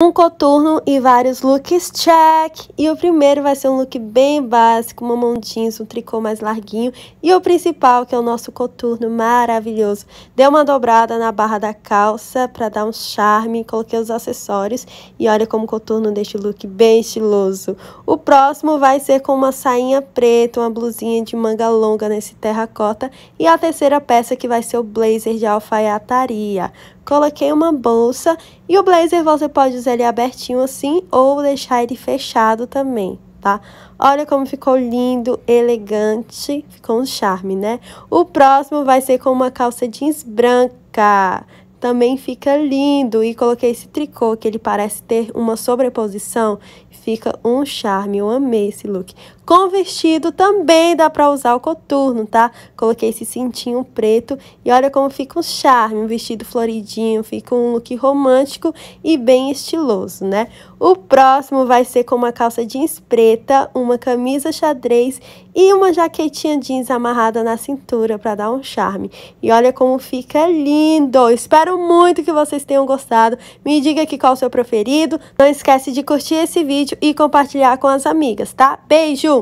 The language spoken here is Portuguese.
um coturno e vários looks check. E o primeiro vai ser um look bem básico, uma mão jeans, um tricô mais larguinho. E o principal, que é o nosso coturno maravilhoso. Dei uma dobrada na barra da calça para dar um charme, coloquei os acessórios. E olha como o coturno deixa o look bem estiloso. O próximo vai ser com uma sainha preta, uma blusinha de manga longa nesse terracota. E a terceira peça que vai ser o blazer de alfaiataria. Coloquei uma bolsa e o blazer você pode usar ele abertinho assim ou deixar ele fechado também, tá? Olha como ficou lindo, elegante, ficou um charme, né? O próximo vai ser com uma calça jeans branca. Também fica lindo e coloquei esse tricô que ele parece ter uma sobreposição, fica um charme, eu amei esse look. Com vestido também dá pra usar o coturno, tá? Coloquei esse cintinho preto e olha como fica um charme, um vestido floridinho, fica um look romântico e bem estiloso, né? O próximo vai ser com uma calça jeans preta, uma camisa xadrez e uma jaquetinha jeans amarrada na cintura para dar um charme. E olha como fica lindo! Espero muito que vocês tenham gostado. Me diga aqui qual o seu preferido. Não esquece de curtir esse vídeo e compartilhar com as amigas, tá? Beijo!